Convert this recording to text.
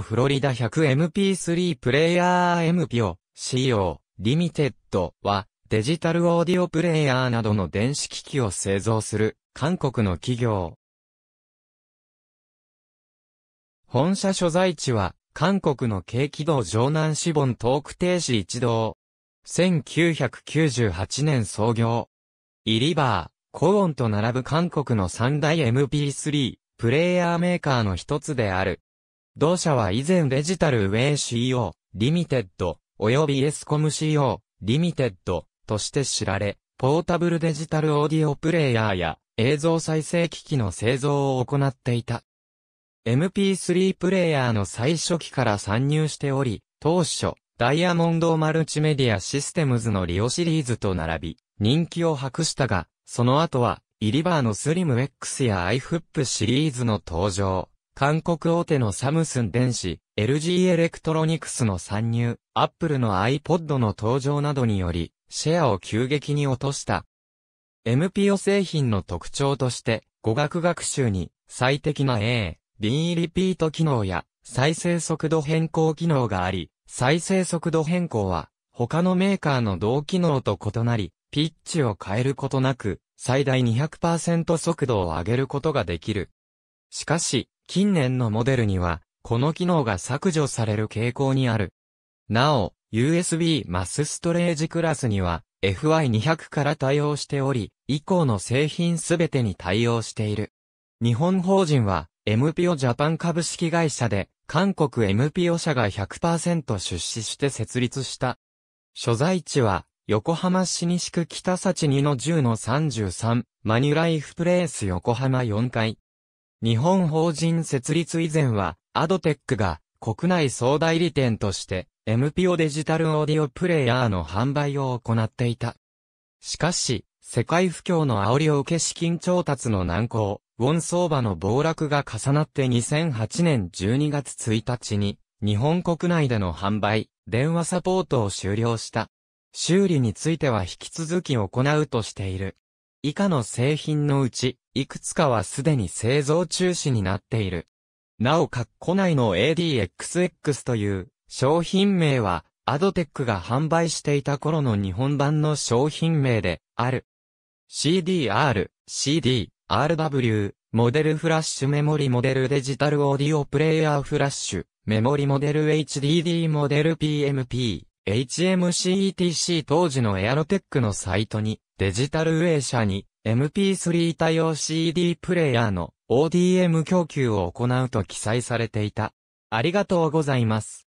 フロリダ 100MP3 プレイヤー M p o CO、リミテッドは、デジタルオーディオプレイヤーなどの電子機器を製造する、韓国の企業。本社所在地は、韓国の軽軌道城南シント東区停止一同。1998年創業。イリバー、コーンと並ぶ韓国の三大 MP3、プレイヤーメーカーの一つである。同社は以前デジタルウェイ CO、リミテッド、及びエスコム CO、リミテッド、として知られ、ポータブルデジタルオーディオプレイヤーや映像再生機器の製造を行っていた。MP3 プレイヤーの最初期から参入しており、当初、ダイヤモンドマルチメディアシステムズのリオシリーズと並び、人気を博したが、その後は、イリバーのスリム X や i f フッ p シリーズの登場、韓国大手のサムスン電子、LG エレクトロニクスの参入、アップルの iPod の登場などにより、シェアを急激に落とした。MPO 製品の特徴として、語学学習に最適な A、B リピート機能や再生速度変更機能があり、再生速度変更は他のメーカーの同機能と異なり、ピッチを変えることなく、最大200%速度を上げることができる。しかし、近年のモデルには、この機能が削除される傾向にある。なお、USB マスストレージクラスには FY200 から対応しており、以降の製品すべてに対応している。日本法人は MPO ジャパン株式会社で、韓国 MPO 社が100%出資して設立した。所在地は、横浜市西区北幸2の10の33、マニュライフプレイス横浜4階。日本法人設立以前は、アドテックが国内総代理店として、MPO デジタルオーディオプレイヤーの販売を行っていた。しかし、世界不況の煽りを受け資金調達の難航、ウォン相場の暴落が重なって2008年12月1日に、日本国内での販売、電話サポートを終了した。修理については引き続き行うとしている。以下の製品のうち、いくつかはすでに製造中止になっている。なお、括弧内の ADXX という商品名は、アドテックが販売していた頃の日本版の商品名である。CDR、CD、RW、モデルフラッシュメモリモデルデジタルオーディオプレイヤーフラッシュ、メモリモデル HDD モデル PMP。HMCETC 当時のエアロテックのサイトに、デジタルウェイ社に、MP3 対応 CD プレイヤーの ODM 供給を行うと記載されていた。ありがとうございます。